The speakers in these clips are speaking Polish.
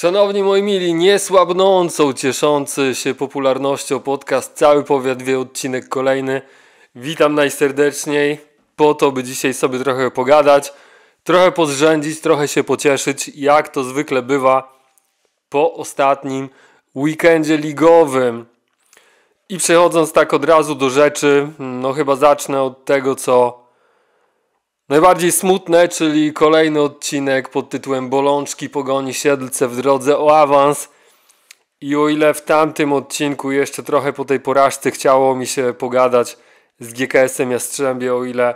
Szanowni moi mili, niesłabnąco cieszący się popularnością podcast Cały Powiat Wie odcinek kolejny. Witam najserdeczniej po to, by dzisiaj sobie trochę pogadać, trochę pozrzędzić, trochę się pocieszyć, jak to zwykle bywa po ostatnim weekendzie ligowym. I przechodząc tak od razu do rzeczy, no chyba zacznę od tego, co Najbardziej smutne, czyli kolejny odcinek pod tytułem Bolączki pogoni Siedlce w drodze o awans. I o ile w tamtym odcinku jeszcze trochę po tej porażce chciało mi się pogadać z GKS-em Jastrzębie, o ile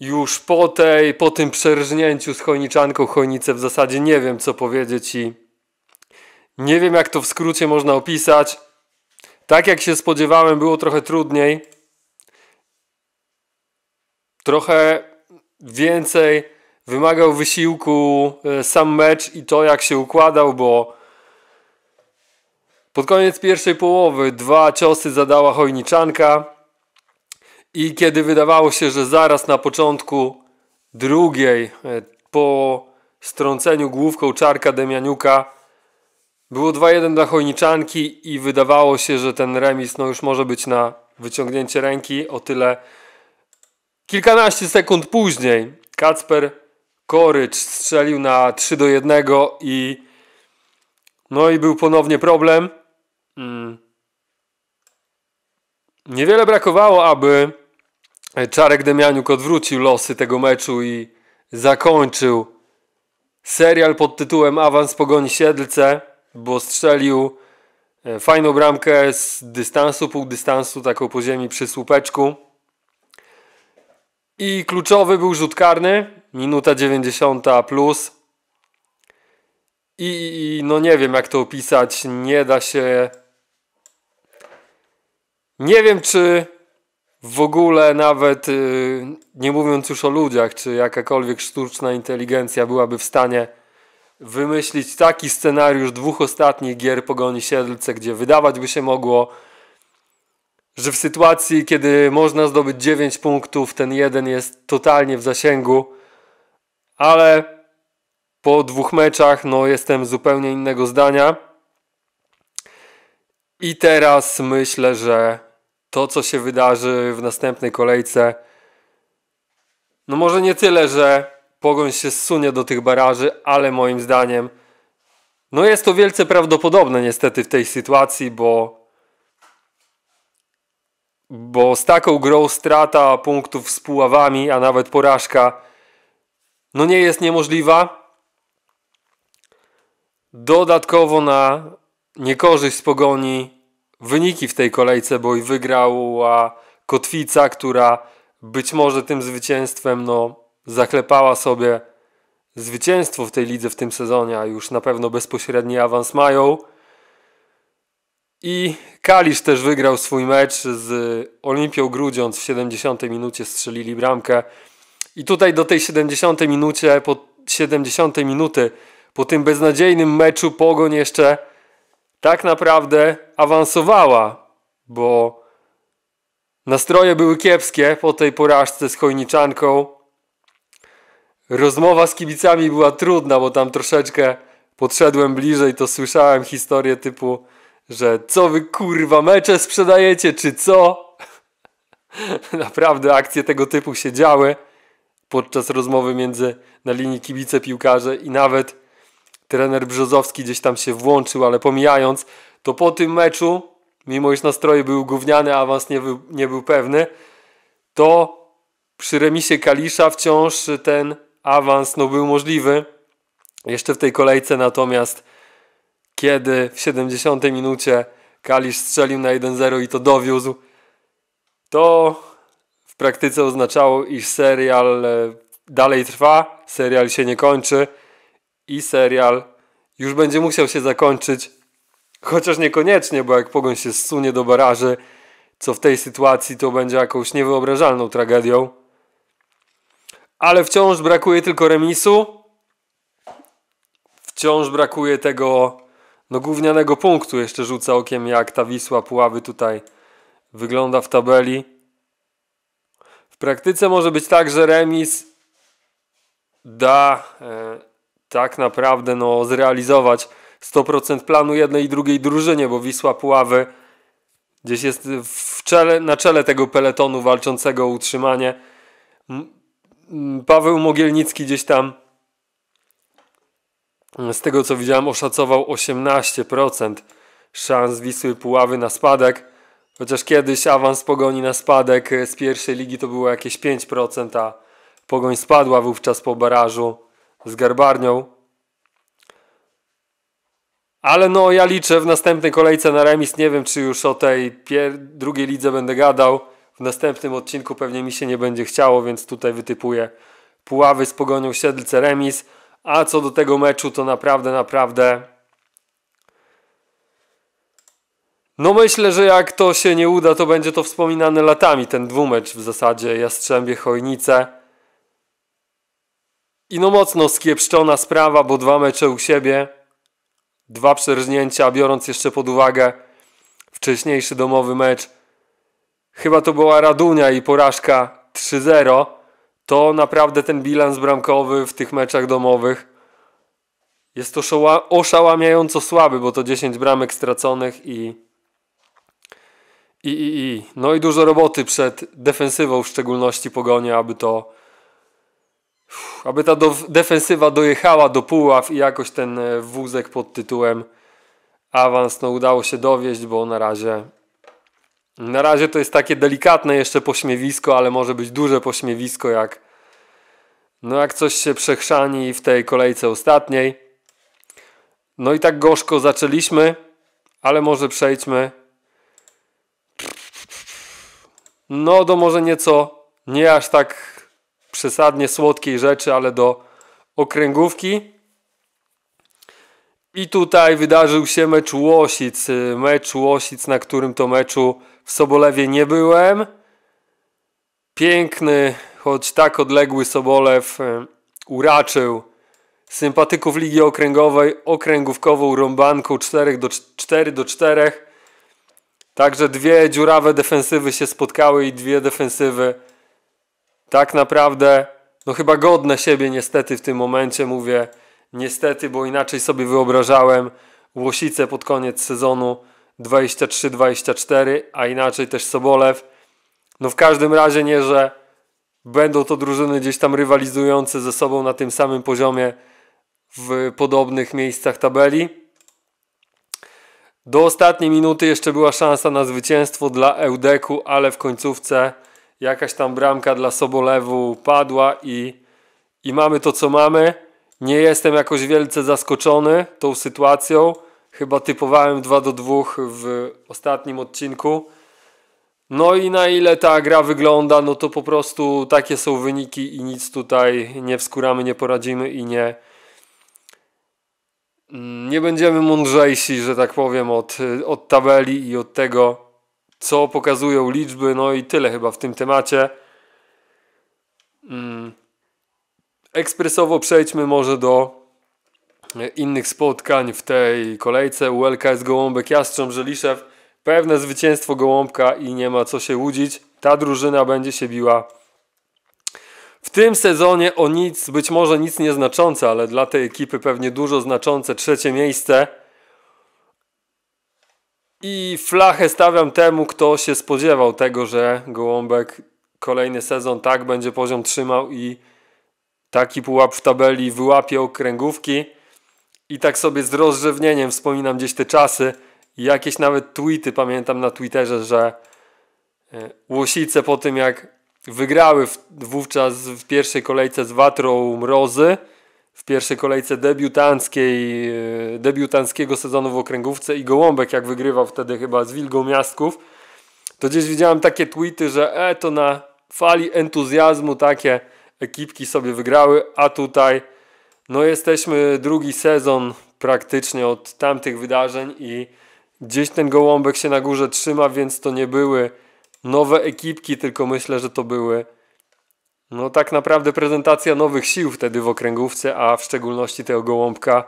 już po tej, po tym przerżnięciu z Chojniczanką Chojnicę w zasadzie nie wiem co powiedzieć i nie wiem jak to w skrócie można opisać. Tak jak się spodziewałem było trochę trudniej. Trochę więcej, wymagał wysiłku e, sam mecz i to jak się układał, bo pod koniec pierwszej połowy dwa ciosy zadała Chojniczanka i kiedy wydawało się, że zaraz na początku drugiej e, po strąceniu główką czarka Demianiuka było 2-1 dla Chojniczanki i wydawało się, że ten remis no już może być na wyciągnięcie ręki. O tyle Kilkanaście sekund później Kacper Korycz strzelił na 3 do 1 i no i był ponownie problem. Mm. Niewiele brakowało, aby Czarek Demianiuk odwrócił losy tego meczu i zakończył serial pod tytułem Awans Pogoni Siedlce, bo strzelił e, fajną bramkę z dystansu, pół dystansu, taką po ziemi przy słupeczku. I kluczowy był rzut karny, minuta 90 plus. I, I, no nie wiem jak to opisać, nie da się... Nie wiem czy w ogóle nawet, y, nie mówiąc już o ludziach, czy jakakolwiek sztuczna inteligencja byłaby w stanie wymyślić taki scenariusz dwóch ostatnich gier Pogoni Siedlce, gdzie wydawać by się mogło, że w sytuacji, kiedy można zdobyć 9 punktów, ten jeden jest totalnie w zasięgu, ale po dwóch meczach no, jestem zupełnie innego zdania. I teraz myślę, że to, co się wydarzy w następnej kolejce, no może nie tyle, że pogoń się zsunie do tych baraży, ale moim zdaniem, no jest to wielce prawdopodobne niestety w tej sytuacji, bo bo z taką grą strata punktów z puławami, a nawet porażka, no nie jest niemożliwa. Dodatkowo na niekorzyść z pogoni wyniki w tej kolejce, bo i wygrała Kotwica, która być może tym zwycięstwem no, zaklepała sobie zwycięstwo w tej lidze w tym sezonie, a już na pewno bezpośredni awans mają. I Kalisz też wygrał swój mecz z Olimpią Grudziąc w 70 minucie strzelili bramkę. I tutaj do tej 70 minucie, po 70 minuty, po tym beznadziejnym meczu Pogoń jeszcze tak naprawdę awansowała, bo nastroje były kiepskie po tej porażce z Chojniczanką. Rozmowa z kibicami była trudna, bo tam troszeczkę podszedłem bliżej, to słyszałem historię typu że co wy kurwa mecze sprzedajecie, czy co? Naprawdę akcje tego typu się działy podczas rozmowy między na linii kibice piłkarze i nawet trener Brzozowski gdzieś tam się włączył, ale pomijając, to po tym meczu, mimo iż nastroje były gówniane, awans nie był, nie był pewny, to przy remisie Kalisza wciąż ten awans no, był możliwy. Jeszcze w tej kolejce natomiast kiedy w 70 minucie Kalisz strzelił na 1-0 i to dowiózł, to w praktyce oznaczało, iż serial e, dalej trwa, serial się nie kończy i serial już będzie musiał się zakończyć, chociaż niekoniecznie, bo jak Pogoń się zsunie do baraży, co w tej sytuacji to będzie jakąś niewyobrażalną tragedią. Ale wciąż brakuje tylko remisu. Wciąż brakuje tego do no gównianego punktu jeszcze rzuca okiem, jak ta Wisła Puławy tutaj wygląda w tabeli. W praktyce może być tak, że remis da e, tak naprawdę no, zrealizować 100% planu jednej i drugiej drużynie, bo Wisła Puławy gdzieś jest w czele, na czele tego peletonu walczącego o utrzymanie. Paweł Mogielnicki gdzieś tam z tego co widziałem oszacował 18% szans Wisły Puławy na spadek. Chociaż kiedyś awans Pogoni na spadek z pierwszej ligi to było jakieś 5%, a Pogoń spadła wówczas po barażu z Garbarnią. Ale no, ja liczę w następnej kolejce na remis. Nie wiem, czy już o tej drugiej lidze będę gadał. W następnym odcinku pewnie mi się nie będzie chciało, więc tutaj wytypuję Puławy z Pogonią Siedlce remis. A co do tego meczu, to naprawdę, naprawdę. No myślę, że jak to się nie uda, to będzie to wspominane latami, ten dwumecz w zasadzie Jastrzębie Chojnice. I no mocno skiepszczona sprawa, bo dwa mecze u siebie, dwa przerżnięcia, biorąc jeszcze pod uwagę wcześniejszy domowy mecz. Chyba to była Radunia i porażka 3-0 to naprawdę ten bilans bramkowy w tych meczach domowych jest to oszałamiająco słaby, bo to 10 bramek straconych i, i, i, i. No i dużo roboty przed defensywą, w szczególności pogonia, aby to aby ta do, defensywa dojechała do puław i jakoś ten e, wózek pod tytułem awans no, udało się dowieść, bo na razie na razie to jest takie delikatne jeszcze pośmiewisko, ale może być duże pośmiewisko, jak, no jak coś się przechrzani w tej kolejce ostatniej. No i tak gorzko zaczęliśmy, ale może przejdźmy no do może nieco, nie aż tak przesadnie słodkiej rzeczy, ale do okręgówki. I tutaj wydarzył się mecz Łosic. Y, mecz Łosic, na którym to meczu w Sobolewie nie byłem. Piękny, choć tak odległy Sobolew e, uraczył sympatyków Ligi Okręgowej okręgówkową rąbanką 4 do 4 do 4. Także dwie dziurawe defensywy się spotkały i dwie defensywy tak naprawdę no chyba godne siebie niestety w tym momencie mówię niestety, bo inaczej sobie wyobrażałem Łosice pod koniec sezonu 23-24, a inaczej też Sobolew. No w każdym razie nie, że będą to drużyny gdzieś tam rywalizujące ze sobą na tym samym poziomie w podobnych miejscach tabeli. Do ostatniej minuty jeszcze była szansa na zwycięstwo dla Eudeku, ale w końcówce jakaś tam bramka dla Sobolewu padła i, i mamy to co mamy. Nie jestem jakoś wielce zaskoczony tą sytuacją. Chyba typowałem 2 do 2 w ostatnim odcinku. No i na ile ta gra wygląda, no to po prostu takie są wyniki i nic tutaj nie wskuramy, nie poradzimy i nie nie będziemy mądrzejsi, że tak powiem, od, od tabeli i od tego, co pokazują liczby. No i tyle chyba w tym temacie. Mm. Ekspresowo przejdźmy może do innych spotkań w tej kolejce. ULKS Gołąbek Jastrząb Żeliszew. Pewne zwycięstwo Gołąbka i nie ma co się łudzić. Ta drużyna będzie się biła w tym sezonie o nic, być może nic nieznaczące, ale dla tej ekipy pewnie dużo znaczące trzecie miejsce. I flachę stawiam temu, kto się spodziewał tego, że Gołąbek kolejny sezon tak będzie poziom trzymał i taki pułap w tabeli wyłapie okręgówki. I tak sobie z rozrzewnieniem wspominam gdzieś te czasy. jakieś nawet tweety pamiętam na Twitterze, że e, Łosice po tym jak wygrały wówczas w pierwszej kolejce z Watrą Mrozy, w pierwszej kolejce debiutanckiej, e, debiutanckiego sezonu w Okręgówce i Gołąbek jak wygrywał wtedy chyba z Wilgą Miastków, to gdzieś widziałem takie tweety, że e, to na fali entuzjazmu takie ekipki sobie wygrały, a tutaj no jesteśmy drugi sezon praktycznie od tamtych wydarzeń i gdzieś ten gołąbek się na górze trzyma, więc to nie były nowe ekipki, tylko myślę, że to były no tak naprawdę prezentacja nowych sił wtedy w okręgówce, a w szczególności tego gołąbka,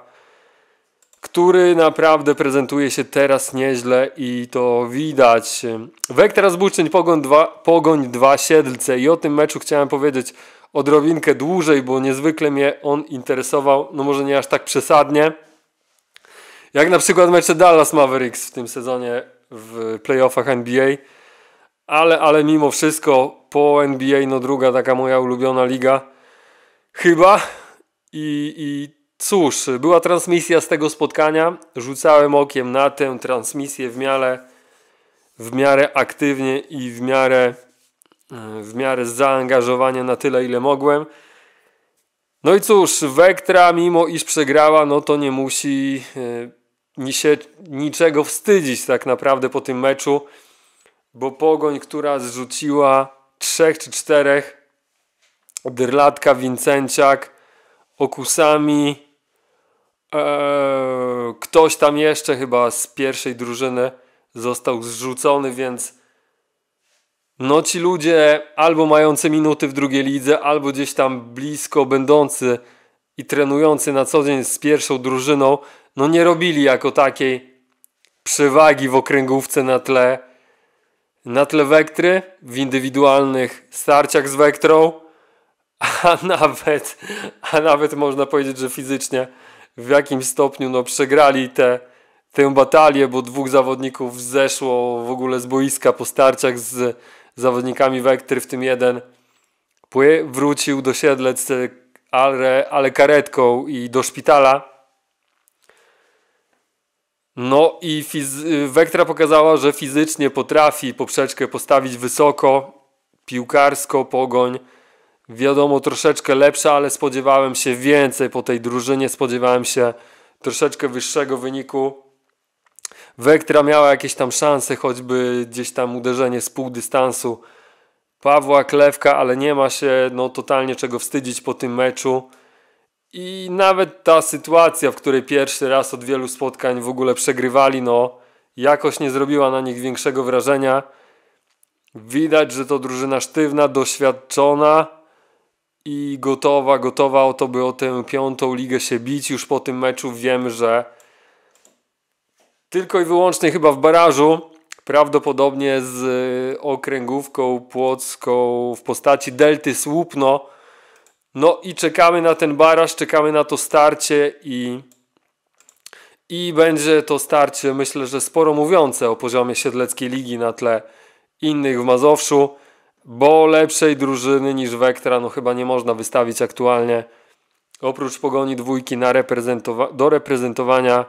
który naprawdę prezentuje się teraz nieźle i to widać. Wek teraz Pogoń 2, Pogoń 2 Siedlce i o tym meczu chciałem powiedzieć odrobinkę dłużej, bo niezwykle mnie on interesował, no może nie aż tak przesadnie. Jak na przykład mecze Dallas Mavericks w tym sezonie w playoffach NBA. Ale, ale mimo wszystko po NBA, no druga taka moja ulubiona liga. Chyba. I, I cóż, była transmisja z tego spotkania. Rzucałem okiem na tę transmisję w miarę, w miarę aktywnie i w miarę w miarę zaangażowania na tyle, ile mogłem. No i cóż, Wektra, mimo iż przegrała, no to nie musi e, się niczego wstydzić tak naprawdę po tym meczu, bo Pogoń, która zrzuciła trzech czy czterech, Drlatka, Wincenciak, Okusami, ee, ktoś tam jeszcze chyba z pierwszej drużyny został zrzucony, więc no ci ludzie albo mający minuty w drugiej lidze, albo gdzieś tam blisko będący i trenujący na co dzień z pierwszą drużyną, no nie robili jako takiej przewagi w okręgówce na tle na tle Wektry, w indywidualnych starciach z Wektrą, a nawet, a nawet można powiedzieć, że fizycznie w jakimś stopniu no, przegrali te, tę batalię, bo dwóch zawodników zeszło w ogóle z boiska po starciach z zawodnikami Wektry, w tym jeden. Pły wrócił do Siedlec, e, ale, ale karetką i do szpitala. No i Wektra pokazała, że fizycznie potrafi poprzeczkę postawić wysoko, piłkarsko, pogoń. Wiadomo, troszeczkę lepsza, ale spodziewałem się więcej po tej drużynie, spodziewałem się troszeczkę wyższego wyniku. We, która miała jakieś tam szanse, choćby gdzieś tam uderzenie z pół dystansu Pawła Klewka, ale nie ma się no, totalnie czego wstydzić po tym meczu. I nawet ta sytuacja, w której pierwszy raz od wielu spotkań w ogóle przegrywali, no jakoś nie zrobiła na nich większego wrażenia. Widać, że to drużyna sztywna, doświadczona i gotowa, gotowa o to, by o tę piątą ligę się bić. Już po tym meczu wiemy, że tylko i wyłącznie chyba w barażu, prawdopodobnie z y, okręgówką płocką w postaci delty słupno. No i czekamy na ten baraż, czekamy na to starcie i, i będzie to starcie myślę, że sporo mówiące o poziomie Siedleckiej Ligi na tle innych w Mazowszu, bo lepszej drużyny niż Wektra no chyba nie można wystawić aktualnie oprócz Pogoni Dwójki na reprezentowa do reprezentowania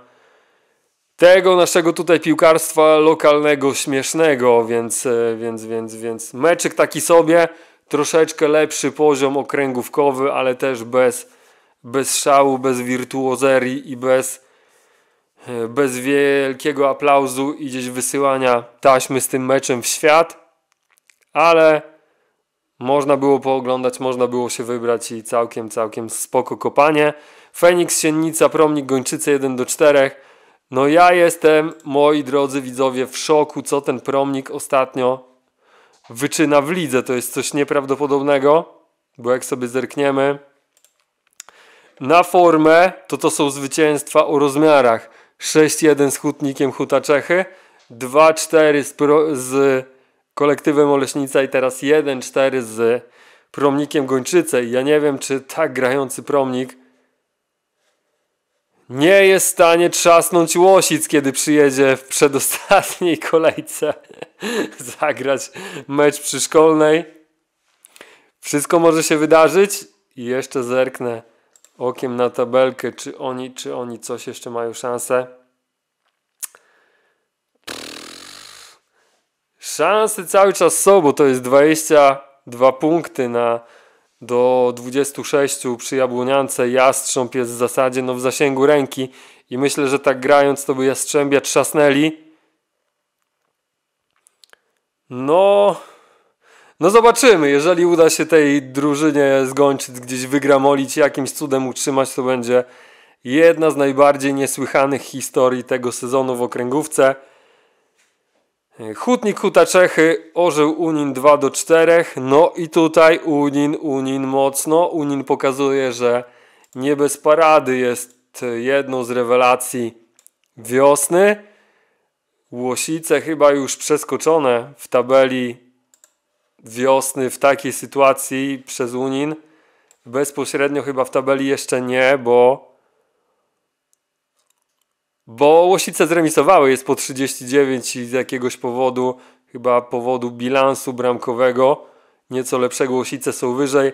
tego naszego tutaj piłkarstwa lokalnego, śmiesznego, więc, e, więc, więc, więc meczyk taki sobie, troszeczkę lepszy poziom okręgówkowy, ale też bez, bez szału, bez wirtuozerii i bez, e, bez wielkiego aplauzu i gdzieś wysyłania taśmy z tym meczem w świat, ale można było pooglądać, można było się wybrać i całkiem, całkiem spoko kopanie. Feniks, Siennica, Promnik, Gończycy 1 do 4. No ja jestem, moi drodzy widzowie, w szoku, co ten promnik ostatnio wyczyna w lidze. To jest coś nieprawdopodobnego, bo jak sobie zerkniemy na formę, to to są zwycięstwa o rozmiarach. 6-1 z Hutnikiem Huta Czechy, 2-4 z, z kolektywem Oleśnica i teraz 1-4 z Promnikiem Gończyce. Ja nie wiem, czy tak grający Promnik nie jest w stanie trzasnąć łosic, kiedy przyjedzie w przedostatniej kolejce zagrać mecz przyszkolnej. Wszystko może się wydarzyć i jeszcze zerknę okiem na tabelkę, czy oni, czy oni coś jeszcze mają szansę. Szanse cały czas są, bo to jest 22 punkty na do 26 przy Jabłoniance Jastrząb jest w zasadzie no, w zasięgu ręki i myślę, że tak grając to by Jastrzębia trzasnęli. No... No zobaczymy, jeżeli uda się tej drużynie zgończyć, gdzieś wygramolić, jakimś cudem utrzymać, to będzie jedna z najbardziej niesłychanych historii tego sezonu w okręgówce. Hutnik Huta Czechy ożył Unin 2 do 4. No i tutaj Unin, Unin mocno. Unin pokazuje, że nie bez parady jest jedną z rewelacji wiosny. Łosice chyba już przeskoczone w tabeli wiosny w takiej sytuacji przez Unin. Bezpośrednio chyba w tabeli jeszcze nie, bo bo Łosice zremisowały, jest po 39 i z jakiegoś powodu, chyba powodu bilansu bramkowego, nieco lepszego Łosice są wyżej.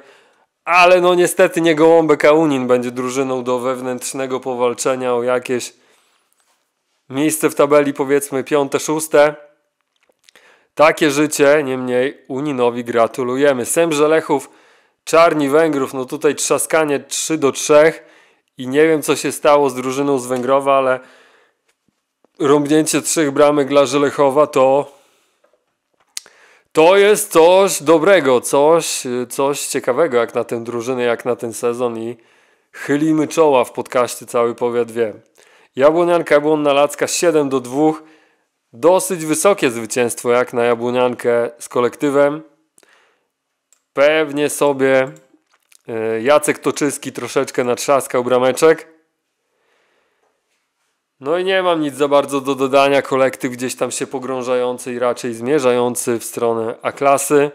Ale no niestety nie Gołąbek, a Unin będzie drużyną do wewnętrznego powalczenia o jakieś miejsce w tabeli powiedzmy piąte, szóste. Takie życie, niemniej Uninowi gratulujemy. Sembrze Lechów, Czarni Węgrów, no tutaj trzaskanie 3 do 3 i nie wiem co się stało z drużyną z Węgrowa, ale rąbnięcie trzech bramek dla Żelechowa to to jest coś dobrego, coś, coś ciekawego jak na tę drużynę, jak na ten sezon i chylimy czoła w podcaście Cały Powiat Wie. Jabłonianka, Jabłonna Lacka 7 do 2. Dosyć wysokie zwycięstwo jak na Jabłoniankę z kolektywem. Pewnie sobie e, Jacek Toczyski troszeczkę natrzaskał brameczek. No i nie mam nic za bardzo do dodania. Kolektyw gdzieś tam się pogrążający i raczej zmierzający w stronę A-klasy.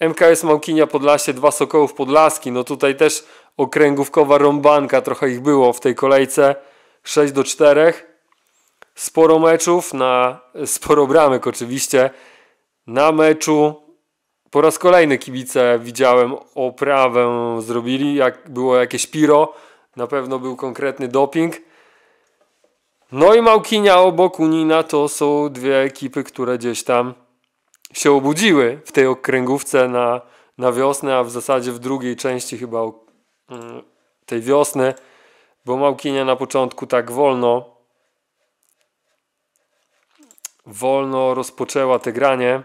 MKS Małkinia Podlasie, dwa Sokołów Podlaski. No tutaj też okręgówkowa rąbanka, trochę ich było w tej kolejce. 6 do 4. Sporo meczów, na sporo bramek oczywiście. Na meczu po raz kolejny kibice widziałem oprawę zrobili, jak było jakieś piro, na pewno był konkretny doping. No i Małkinia obok Unina to są dwie ekipy, które gdzieś tam się obudziły w tej okręgówce na, na wiosnę, a w zasadzie w drugiej części chyba mm, tej wiosny, bo Małkinia na początku tak wolno wolno rozpoczęła te granie.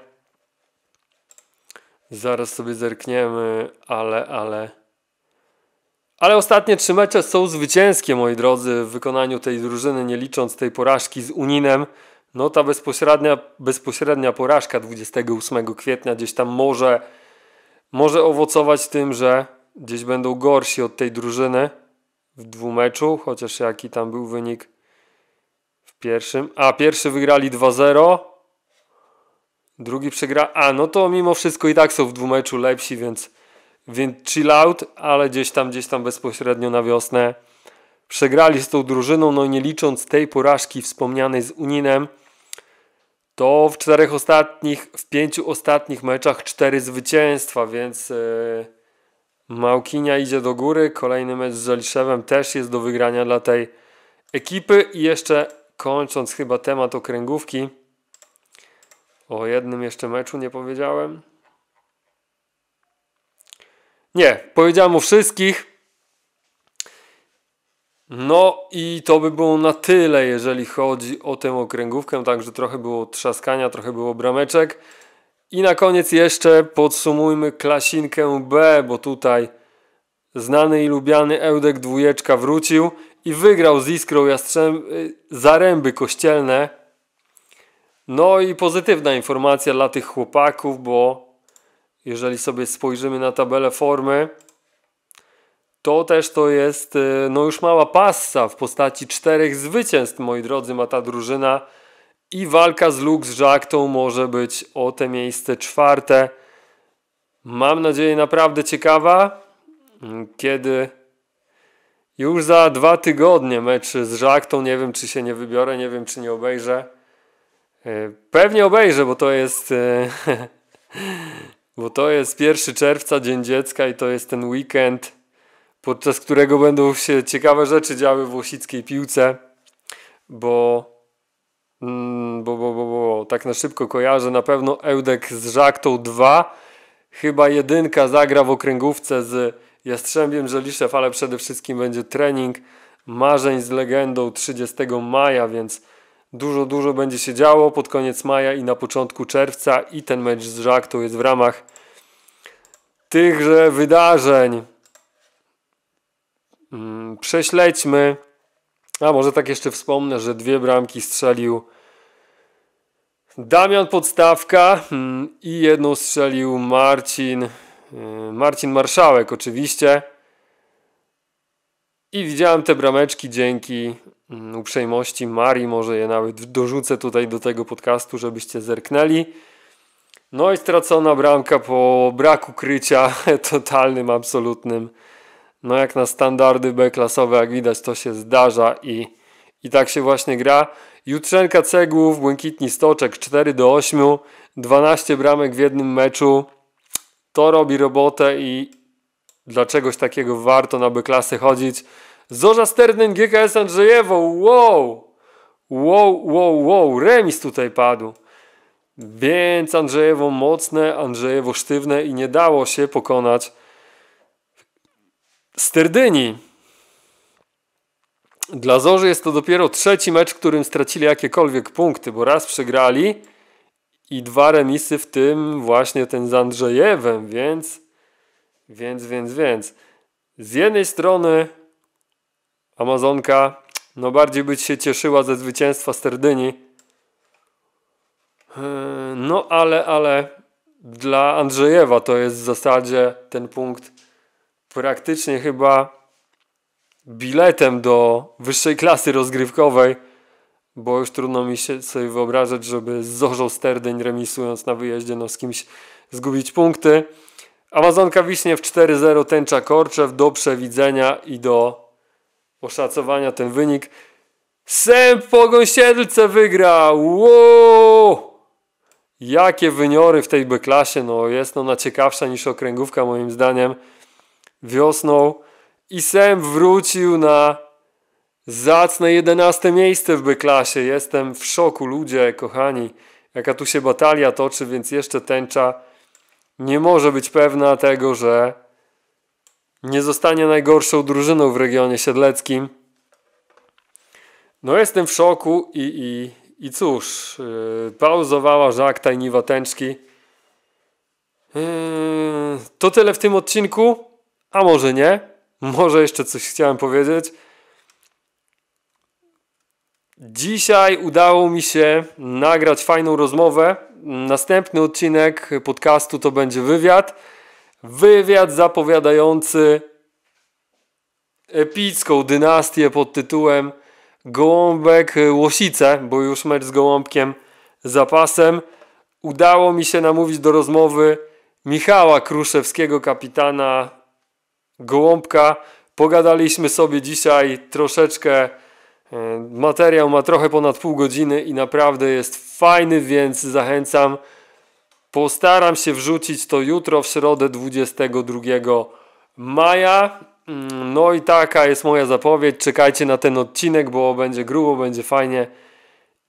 Zaraz sobie zerkniemy, ale, ale... Ale ostatnie trzy mecze są zwycięskie, moi drodzy, w wykonaniu tej drużyny, nie licząc tej porażki z Uninem. No ta bezpośrednia, bezpośrednia porażka 28 kwietnia gdzieś tam może, może owocować tym, że gdzieś będą gorsi od tej drużyny w dwumeczu, chociaż jaki tam był wynik w pierwszym. A, pierwszy wygrali 2-0, drugi przegra... A, no to mimo wszystko i tak są w dwumeczu lepsi, więc więc chill out, ale gdzieś tam, gdzieś tam bezpośrednio na wiosnę przegrali z tą drużyną, no nie licząc tej porażki wspomnianej z Uninem, to w czterech ostatnich, w pięciu ostatnich meczach cztery zwycięstwa, więc yy, Małkinia idzie do góry. Kolejny mecz z Żeliszewem też jest do wygrania dla tej ekipy. I jeszcze kończąc chyba temat okręgówki, o jednym jeszcze meczu nie powiedziałem. Nie, powiedziałem o wszystkich. No i to by było na tyle, jeżeli chodzi o tę okręgówkę. Także trochę było trzaskania, trochę było brameczek. I na koniec jeszcze podsumujmy klasinkę B, bo tutaj znany i lubiany Eudek dwójeczka wrócił i wygrał z Iskrą Jastrzęb... Y, Zaręby Kościelne. No i pozytywna informacja dla tych chłopaków, bo jeżeli sobie spojrzymy na tabelę formy, to też to jest y, no już mała passa w postaci czterech zwycięstw, moi drodzy, ma ta drużyna. I walka z Lux Żaktą może być o te miejsce czwarte. Mam nadzieję naprawdę ciekawa, mm, kiedy już za dwa tygodnie mecz z Żaktą. Nie wiem, czy się nie wybiorę, nie wiem, czy nie obejrzę. Y, pewnie obejrzę, bo to jest y, bo to jest 1 czerwca, Dzień Dziecka i to jest ten weekend, podczas którego będą się ciekawe rzeczy działy w łosickiej piłce, bo, mm, bo, bo, bo, bo tak na szybko kojarzę, na pewno Eudek z Żaktą 2, chyba jedynka zagra w okręgówce z Jastrzębiem Żeliszew, ale przede wszystkim będzie trening marzeń z legendą 30 maja, więc Dużo, dużo będzie się działo pod koniec maja i na początku czerwca i ten mecz z to jest w ramach tychże wydarzeń. Mm, prześledźmy. A może tak jeszcze wspomnę, że dwie bramki strzelił Damian Podstawka mm, i jedną strzelił Marcin, y, Marcin Marszałek oczywiście. I widziałem te brameczki dzięki Mm, uprzejmości Marii, może je nawet dorzucę tutaj do tego podcastu, żebyście zerknęli. No i stracona bramka po braku krycia totalnym, absolutnym. No jak na standardy B-klasowe, jak widać, to się zdarza i, i tak się właśnie gra. Jutrzenka Cegłów, Błękitni Stoczek 4 do 8, 12 bramek w jednym meczu. To robi robotę i dla czegoś takiego warto na B-klasy chodzić. Zorza Sternyń, GKS Andrzejewo, wow! Wow, wow, wow, remis tutaj padł. Więc Andrzejewo mocne, Andrzejewo sztywne i nie dało się pokonać Sterdyni. Dla Zorzy jest to dopiero trzeci mecz, w którym stracili jakiekolwiek punkty, bo raz przegrali i dwa remisy, w tym właśnie ten z Andrzejewem, więc, więc, więc, więc. Z jednej strony Amazonka, no bardziej być się cieszyła ze zwycięstwa Sterdyni. E, no ale, ale dla Andrzejewa to jest w zasadzie ten punkt praktycznie chyba biletem do wyższej klasy rozgrywkowej, bo już trudno mi się sobie wyobrażać, żeby Zorzą Sterdyń remisując na wyjeździe, no z kimś zgubić punkty. Amazonka Wiśnie w 4-0, Tęcza Korczew do przewidzenia i do oszacowania ten wynik. Sęp Pogoń Siedlce wygrał! Wow! Jakie wyniory w tej B-klasie, no jest ona no ciekawsza niż okręgówka moim zdaniem. Wiosną i Sęp wrócił na zacne 11 miejsce w B-klasie. Jestem w szoku ludzie, kochani. Jaka tu się batalia toczy, więc jeszcze tęcza nie może być pewna tego, że nie zostanie najgorszą drużyną w regionie siedleckim. No jestem w szoku i, i, i cóż, yy, pauzowała Żakta i Niwa Tęczki. Yy, to tyle w tym odcinku, a może nie. Może jeszcze coś chciałem powiedzieć. Dzisiaj udało mi się nagrać fajną rozmowę. Następny odcinek podcastu to będzie wywiad wywiad zapowiadający epicką dynastię pod tytułem Gołąbek Łosice, bo już mecz z Gołąbkiem zapasem. Udało mi się namówić do rozmowy Michała Kruszewskiego, kapitana Gołąbka. Pogadaliśmy sobie dzisiaj troszeczkę. E, materiał ma trochę ponad pół godziny i naprawdę jest fajny, więc zachęcam Postaram się wrzucić to jutro w środę 22 maja. Mm, no i taka jest moja zapowiedź. Czekajcie na ten odcinek, bo będzie grubo, będzie fajnie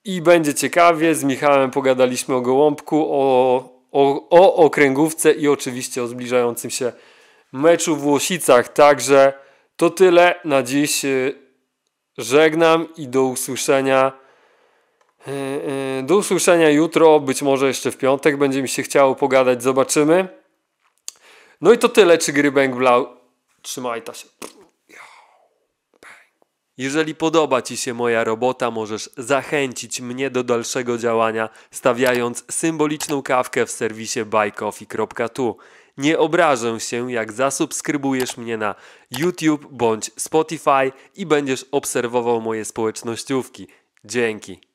i będzie ciekawie. Z Michałem pogadaliśmy o gołąbku, o, o, o okręgówce i oczywiście o zbliżającym się meczu w Łosicach. Także to tyle na dziś. Y, żegnam i do usłyszenia. E, e, do usłyszenia jutro, być może jeszcze w piątek. Będzie mi się chciało pogadać, zobaczymy. No i to tyle, czy gry Bang Blau. Trzymaj ta się. Jeżeli podoba Ci się moja robota, możesz zachęcić mnie do dalszego działania, stawiając symboliczną kawkę w serwisie buycoffee.tu. Nie obrażę się, jak zasubskrybujesz mnie na YouTube bądź Spotify i będziesz obserwował moje społecznościówki. Dzięki.